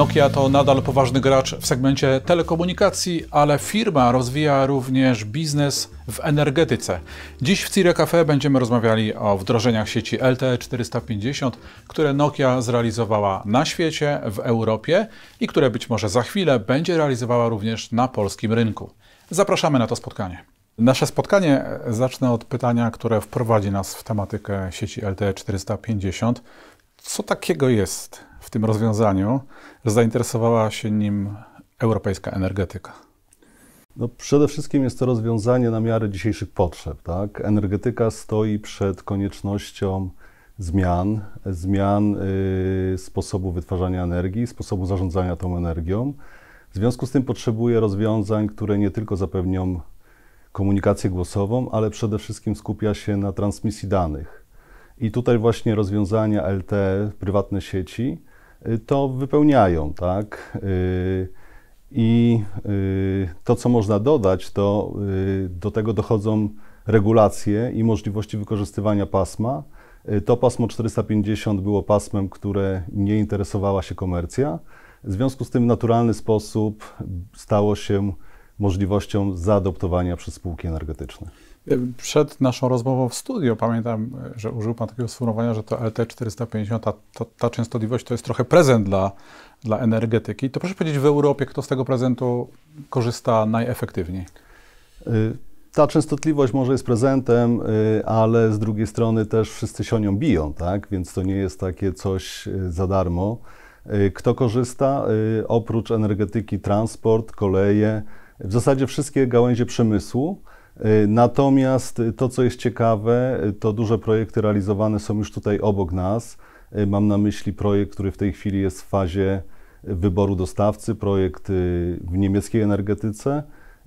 Nokia to nadal poważny gracz w segmencie telekomunikacji, ale firma rozwija również biznes w energetyce. Dziś w Cire Cafe będziemy rozmawiali o wdrożeniach sieci LTE e 450, które Nokia zrealizowała na świecie, w Europie i które być może za chwilę będzie realizowała również na polskim rynku. Zapraszamy na to spotkanie. Nasze spotkanie e, zacznę od pytania, które wprowadzi nas w tematykę sieci LTE e 450. Co takiego jest w tym rozwiązaniu, że zainteresowała się nim europejska energetyka? No, przede wszystkim jest to rozwiązanie na miarę dzisiejszych potrzeb. Tak? Energetyka stoi przed koniecznością zmian, zmian y, sposobu wytwarzania energii, sposobu zarządzania tą energią. W związku z tym potrzebuje rozwiązań, które nie tylko zapewnią komunikację głosową, ale przede wszystkim skupia się na transmisji danych. I tutaj właśnie rozwiązania LTE, prywatne sieci, Y, to wypełniają, tak? Y, I y, to, co można dodać, to do tego dochodzą regulacje i możliwości wykorzystywania pasma. To pasmo 450 było pasmem, które nie interesowała się komercja. W związku z tym w naturalny sposób stało się możliwością zaadoptowania przez spółki energetyczne. Przed naszą rozmową w studiu pamiętam, że użył Pan takiego sformułowania, że to LT450, ta, ta, ta częstotliwość to jest trochę prezent dla, dla energetyki. To proszę powiedzieć w Europie, kto z tego prezentu korzysta najefektywniej? Y, ta częstotliwość może jest prezentem, y, ale z drugiej strony też wszyscy się o nią biją, tak? więc to nie jest takie coś y, za darmo. Kto korzysta? Oprócz energetyki, transport, koleje, w zasadzie wszystkie gałęzie przemysłu, Natomiast to, co jest ciekawe, to duże projekty realizowane są już tutaj obok nas. Mam na myśli projekt, który w tej chwili jest w fazie wyboru dostawcy, projekt y, w niemieckiej energetyce,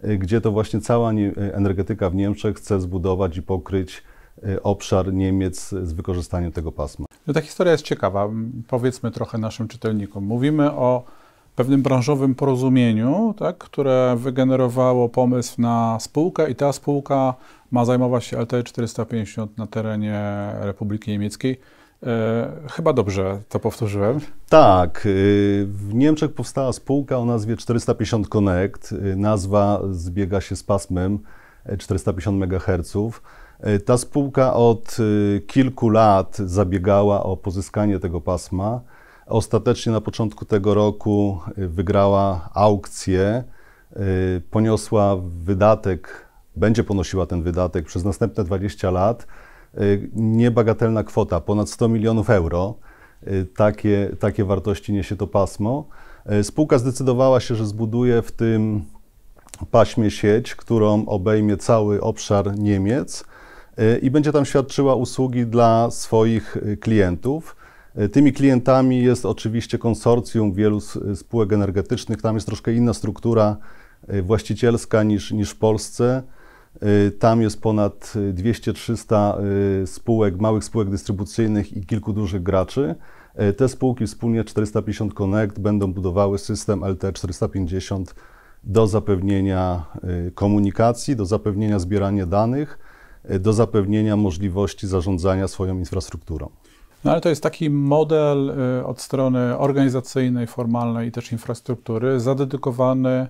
y, gdzie to właśnie cała energetyka w Niemczech chce zbudować i pokryć y, obszar Niemiec z wykorzystaniem tego pasma. No ta historia jest ciekawa. Powiedzmy trochę naszym czytelnikom. Mówimy o pewnym branżowym porozumieniu, tak, które wygenerowało pomysł na spółkę i ta spółka ma zajmować się LTE e 450 na terenie Republiki Niemieckiej. E, chyba dobrze to powtórzyłem. Tak. Y, w Niemczech powstała spółka o nazwie 450 Connect. Y, nazwa zbiega się z pasmem 450 y, MHz. Ta spółka od kilku lat zabiegała o pozyskanie tego pasma. Ostatecznie na początku tego roku y, wygrała aukcję, y, poniosła wydatek, będzie ponosiła ten wydatek przez następne 20 lat. Y, niebagatelna kwota, ponad 100 milionów euro. Takie, takie wartości niesie to pasmo. Spółka zdecydowała się, że zbuduje w tym paśmie sieć, którą obejmie cały obszar Niemiec i będzie tam świadczyła usługi dla swoich klientów. E, tymi klientami jest oczywiście konsorcjum wielu e, spółek energetycznych. Tam jest troszkę inna struktura e, właścicielska niż, niż w Polsce. Tam jest ponad 200-300 spółek, małych spółek dystrybucyjnych i kilku dużych graczy. Te spółki wspólnie 450 Connect będą budowały system LT450 do zapewnienia komunikacji, do zapewnienia zbierania danych, do zapewnienia możliwości zarządzania swoją infrastrukturą. No ale to jest taki model y, od strony organizacyjnej, formalnej i też infrastruktury zadedykowany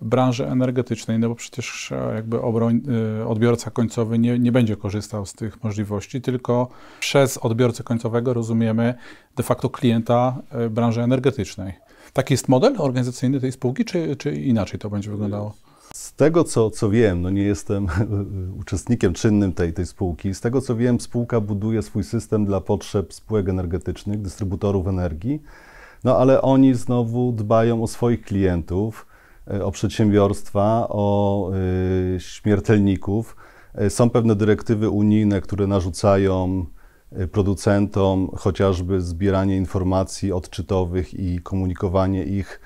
branży energetycznej, no bo przecież e, jakby obroń, y, odbiorca końcowy nie, nie będzie korzystał z tych możliwości, tylko przez odbiorcę końcowego rozumiemy de facto klienta y, branży energetycznej. Taki jest model organizacyjny tej spółki, czy, czy inaczej to będzie wyglądało? Z tego, co, co wiem, no nie jestem uczestnikiem czynnym tej, tej spółki, z tego, co wiem, spółka buduje swój system dla potrzeb spółek energetycznych, dystrybutorów energii, no ale oni znowu dbają o swoich klientów, e, o przedsiębiorstwa, o e, śmiertelników. E, są pewne dyrektywy unijne, które narzucają producentom chociażby zbieranie informacji odczytowych i komunikowanie ich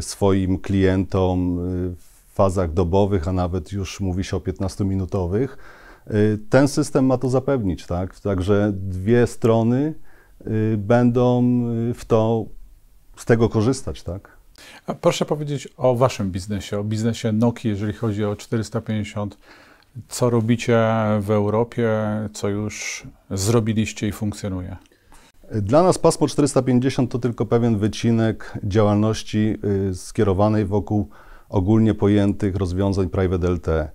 swoim klientom w fazach dobowych, a nawet już mówi się o 15-minutowych. Y, ten system ma to zapewnić, tak? Także dwie strony y, będą y, w to, z tego korzystać, tak? A proszę powiedzieć o waszym biznesie, o biznesie Noki, jeżeli chodzi o 450. Co robicie w Europie, co już zrobiliście i funkcjonuje? Dla nas pasmo 450 to tylko pewien wycinek działalności skierowanej wokół ogólnie pojętych rozwiązań Private LTE.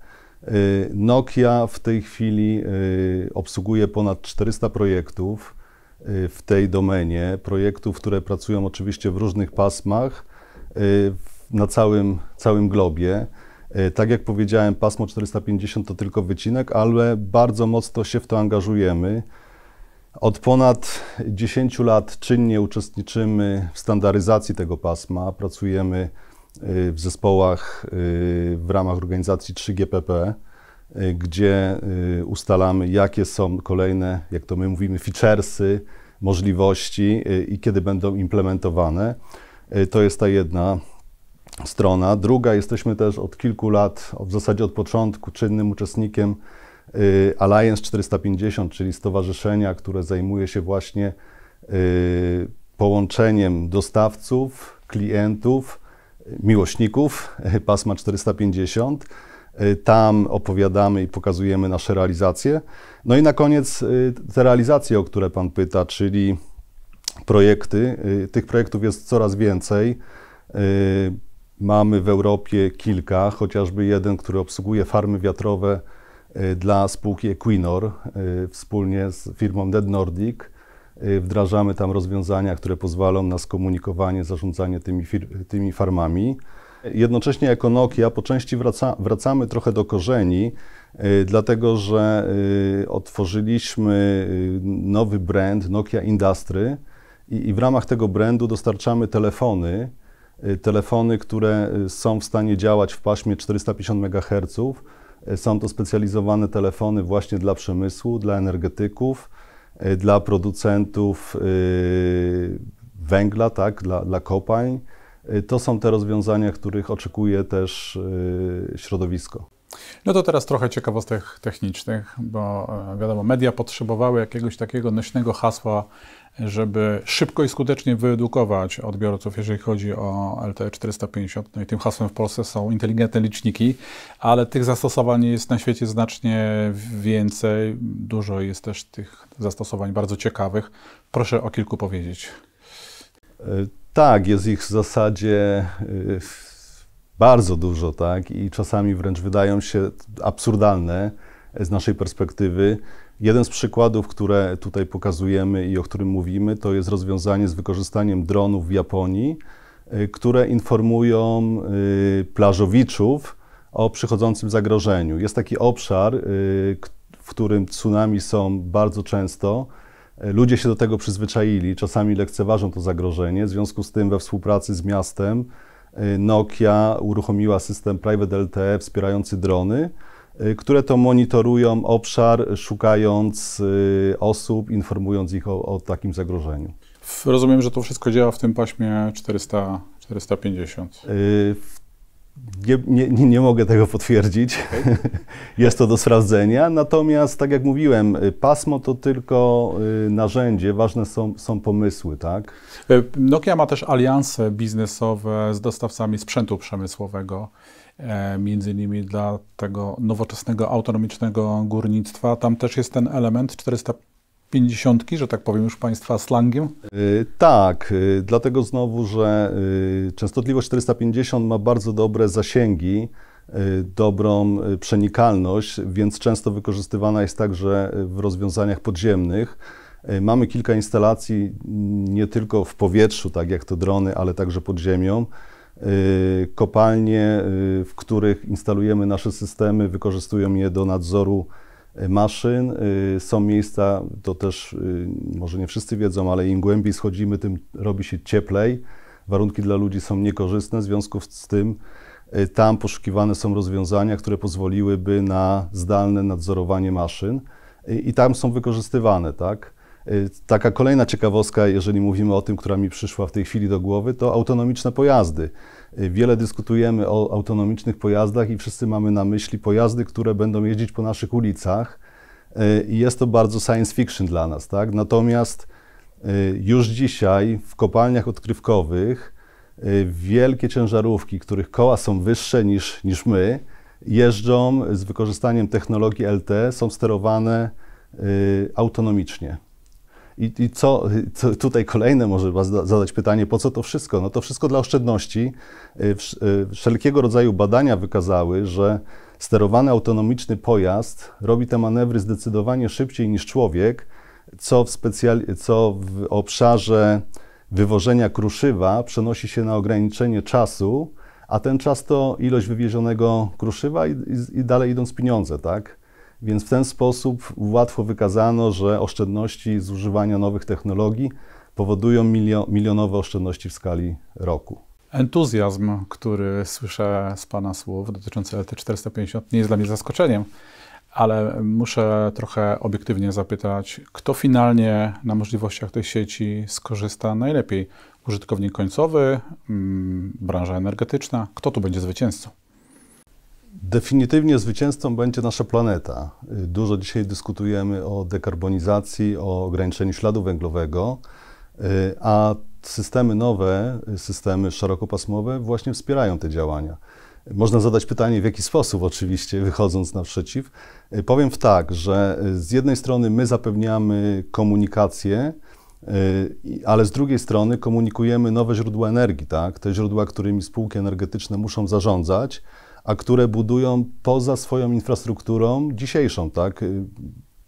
Y, Nokia w tej chwili y, obsługuje ponad 400 projektów y, w tej domenie, projektów, które pracują oczywiście w różnych pasmach na całym, całym globie. Tak jak powiedziałem, pasmo 450 to tylko wycinek, ale bardzo mocno się w to angażujemy. Od ponad 10 lat czynnie uczestniczymy w standaryzacji tego pasma. Pracujemy Y, w zespołach y, w ramach organizacji 3GPP, e, y, gdzie ustalamy, jakie są kolejne, jak to my mówimy, featuresy, możliwości i kiedy będą implementowane. To jest ta jedna strona. Druga, jesteśmy też od kilku lat, w zasadzie od początku, czynnym uczestnikiem Alliance 450, czyli stowarzyszenia, które zajmuje się właśnie połączeniem dostawców, klientów, miłośników e, pasma 450. E, tam opowiadamy i pokazujemy nasze realizacje. No i na koniec e, te realizacje, o które Pan pyta, czyli projekty. Tych projektów jest coraz więcej. Mamy w Europie kilka, chociażby jeden, który obsługuje farmy wiatrowe dla spółki Equinor wspólnie z firmą Dead Nordic. Y, wdrażamy tam rozwiązania, które pozwalą na skomunikowanie, zarządzanie tymi, tymi farmami. Jednocześnie jako Nokia po części wraca, wracamy trochę do korzeni, y, dlatego że y, otworzyliśmy nowy brand Nokia Industry i, i w ramach tego brandu dostarczamy telefony, telefony, które są w stanie działać w paśmie 450 MHz. Są to specjalizowane telefony właśnie dla przemysłu, dla energetyków, Y, dla producentów y, węgla, tak, dla, dla kopalń. Y, to są te rozwiązania, których oczekuje też środowisko. No to teraz trochę ciekawostek technicznych, bo e, wiadomo, media potrzebowały jakiegoś takiego nośnego hasła żeby szybko i skutecznie wyedukować odbiorców, jeżeli chodzi o LTE e 450. No i tym hasłem w Polsce są inteligentne liczniki, ale tych zastosowań jest na świecie znacznie więcej. Dużo jest też tych zastosowań bardzo ciekawych. Proszę o kilku powiedzieć. E, tak, jest ich w zasadzie e, bardzo dużo, tak? I czasami wręcz wydają się absurdalne z naszej perspektywy. Jeden z przykładów, które tutaj pokazujemy i o którym mówimy, to jest rozwiązanie z wykorzystaniem dronów w Japonii, y, które informują y, plażowiczów o przychodzącym zagrożeniu. Jest taki obszar, y, w którym tsunami są bardzo często. Ludzie się do tego przyzwyczaili, czasami lekceważą to zagrożenie. W związku z tym, we współpracy z miastem, Nokia uruchomiła system Private LTE wspierający drony Y, które to monitorują obszar, szukając y, osób, informując ich o, o takim zagrożeniu. Rozumiem, że to wszystko działa w tym paśmie 400, 450. Y, nie, nie, nie mogę tego potwierdzić. Jest to do sprawdzenia. Natomiast, tak jak mówiłem, pasmo to tylko narzędzie, ważne są, są pomysły. Tak? Nokia ma też alianse biznesowe z dostawcami sprzętu przemysłowego. E, między innymi dla tego nowoczesnego, autonomicznego górnictwa. Tam też jest ten element 450-ki, że tak powiem już Państwa slangiem? E, tak, e, dlatego znowu, że częstotliwość 450 ma bardzo dobre zasięgi, dobrą przenikalność, więc często wykorzystywana jest także w rozwiązaniach podziemnych. Mamy kilka instalacji nie tylko w powietrzu, tak jak to drony, ale także pod ziemią. Y, kopalnie, y, w których instalujemy nasze systemy, wykorzystują je do nadzoru y, maszyn. Są miejsca, to też może nie wszyscy wiedzą, ale im głębiej schodzimy, tym robi się cieplej. Warunki dla ludzi są niekorzystne, w związku z tym tam poszukiwane są rozwiązania, które pozwoliłyby na zdalne nadzorowanie maszyn i tam są wykorzystywane, tak? Y, taka kolejna ciekawostka, jeżeli mówimy o tym, która mi przyszła w tej chwili do głowy, to autonomiczne pojazdy. Y, wiele dyskutujemy o autonomicznych pojazdach i wszyscy mamy na myśli pojazdy, które będą jeździć po naszych ulicach. Y, I jest to bardzo science fiction dla nas, tak? Natomiast już dzisiaj w kopalniach odkrywkowych wielkie ciężarówki, których koła są wyższe niż, niż my, jeżdżą z wykorzystaniem technologii LT, są sterowane autonomicznie. I, i co, co, tutaj kolejne może Was zadać pytanie, po co to wszystko? No to wszystko dla oszczędności. Y, y, wszelkiego rodzaju badania wykazały, że sterowany autonomiczny pojazd robi te manewry zdecydowanie szybciej niż człowiek, co w, specjal... co w obszarze wywożenia kruszywa przenosi się na ograniczenie czasu, a ten czas to ilość wywiezionego kruszywa i, i, i dalej idąc pieniądze, tak? Więc w ten sposób łatwo wykazano, że oszczędności z używania nowych technologii powodują milio milionowe oszczędności w skali roku. Entuzjazm, który słyszę z Pana słów dotyczący LT450, nie jest dla mnie zaskoczeniem, ale muszę trochę obiektywnie zapytać, kto finalnie na możliwościach tej sieci skorzysta najlepiej? Użytkownik końcowy, mm, branża energetyczna? Kto tu będzie zwycięzcą? Definitywnie zwycięzcą będzie nasza planeta. Dużo dzisiaj dyskutujemy o dekarbonizacji, o ograniczeniu śladu węglowego, y, a systemy nowe, systemy szerokopasmowe właśnie wspierają te działania. Można zadać pytanie, w jaki sposób, oczywiście, wychodząc naprzeciw. Y, powiem w tak, że y, z jednej strony my zapewniamy komunikację, ale z drugiej strony komunikujemy nowe źródła energii, tak? te źródła, którymi spółki energetyczne muszą zarządzać a które budują poza swoją infrastrukturą dzisiejszą, tak? Y,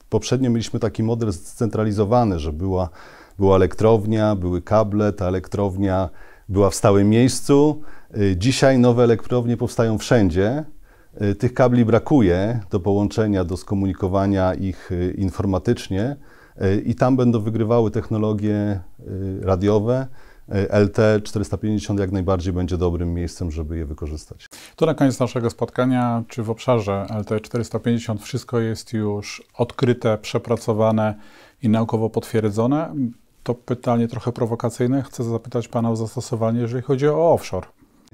poprzednio mieliśmy taki model scentralizowany, że była, była elektrownia, były kable, ta elektrownia była w stałym miejscu. Y, dzisiaj nowe elektrownie powstają wszędzie. Y, tych kabli brakuje do połączenia, do skomunikowania ich informatycznie i tam będą wygrywały technologie radiowe, LT 450 jak najbardziej będzie dobrym miejscem, żeby je wykorzystać. To na koniec naszego spotkania. Czy w obszarze LT 450 wszystko jest już odkryte, przepracowane i naukowo potwierdzone? To pytanie trochę prowokacyjne. Chcę zapytać Pana o zastosowanie, jeżeli chodzi o offshore.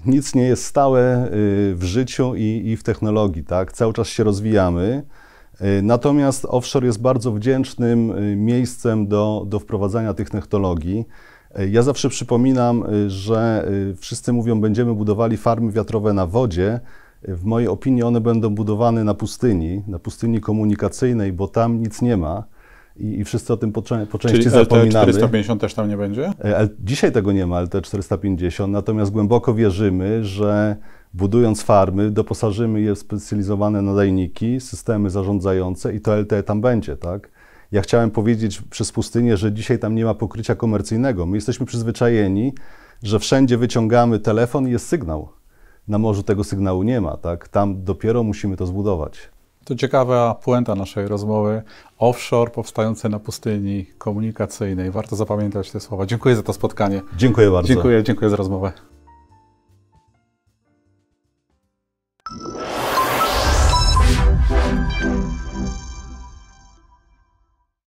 Nic nie jest stałe y, w życiu i, i w technologii, tak? Cały czas się rozwijamy. Y, natomiast offshore jest bardzo wdzięcznym y, miejscem do, do wprowadzania tych technologii. E, ja zawsze przypominam, y, że y, wszyscy mówią, będziemy budowali farmy wiatrowe na wodzie. E, w mojej opinii one będą budowane na pustyni, na pustyni komunikacyjnej, bo tam nic nie ma. I, i wszyscy o tym po, po części Czyli zapominamy. LT 450 też tam nie będzie? E, dzisiaj tego nie ma, LT 450, natomiast głęboko wierzymy, że budując farmy, doposażymy je w specjalizowane nadajniki, systemy zarządzające i to LTE tam będzie, tak? Ja chciałem powiedzieć przez pustynię, że dzisiaj tam nie ma pokrycia komercyjnego. My jesteśmy przyzwyczajeni, że wszędzie wyciągamy telefon i jest sygnał. Na morzu tego sygnału nie ma, tak? Tam dopiero musimy to zbudować. To ciekawa puenta naszej rozmowy. Offshore powstające na pustyni komunikacyjnej. Warto zapamiętać te słowa. Dziękuję za to spotkanie. Dziękuję bardzo. Dziękuję, dziękuję za rozmowę.